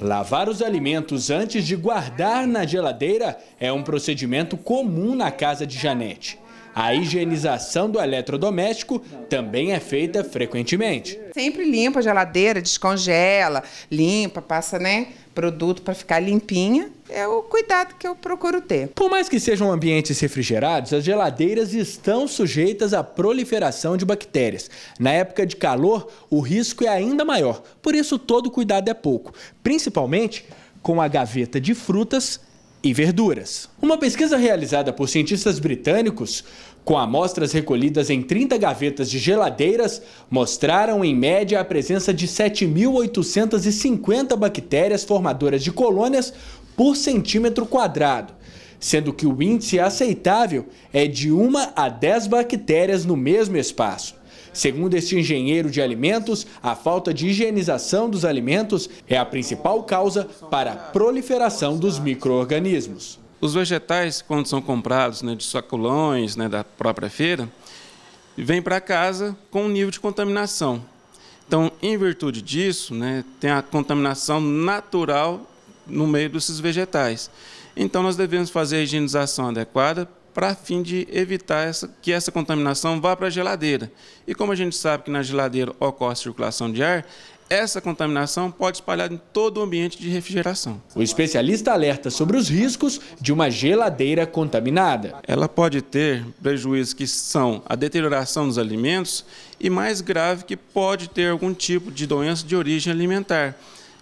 Lavar os alimentos antes de guardar na geladeira é um procedimento comum na casa de Janete. A higienização do eletrodoméstico também é feita frequentemente. Sempre limpa a geladeira, descongela, limpa, passa, né? produto para ficar limpinha, é o cuidado que eu procuro ter. Por mais que sejam ambientes refrigerados, as geladeiras estão sujeitas à proliferação de bactérias. Na época de calor, o risco é ainda maior, por isso todo cuidado é pouco, principalmente com a gaveta de frutas e verduras. Uma pesquisa realizada por cientistas britânicos, com amostras recolhidas em 30 gavetas de geladeiras, mostraram em média a presença de 7.850 bactérias formadoras de colônias por centímetro quadrado, sendo que o índice aceitável é de 1 a 10 bactérias no mesmo espaço. Segundo este engenheiro de alimentos, a falta de higienização dos alimentos é a principal causa para a proliferação dos micro-organismos. Os vegetais, quando são comprados né, de sacolões, né, da própria feira, vêm para casa com um nível de contaminação. Então, em virtude disso, né, tem a contaminação natural no meio desses vegetais. Então, nós devemos fazer a higienização adequada para fim de evitar essa, que essa contaminação vá para a geladeira. E como a gente sabe que na geladeira ocorre circulação de ar, essa contaminação pode espalhar em todo o ambiente de refrigeração. O especialista alerta sobre os riscos de uma geladeira contaminada. Ela pode ter prejuízos que são a deterioração dos alimentos e mais grave que pode ter algum tipo de doença de origem alimentar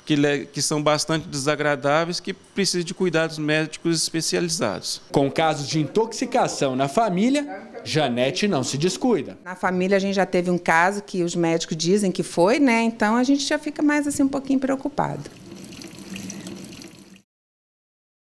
que, que são bastante desagradáveis, que precisam de cuidados médicos especializados. Com casos de intoxicação na família, Janete não se descuida. Na família a gente já teve um caso que os médicos dizem que foi, né? Então a gente já fica mais assim um pouquinho preocupado.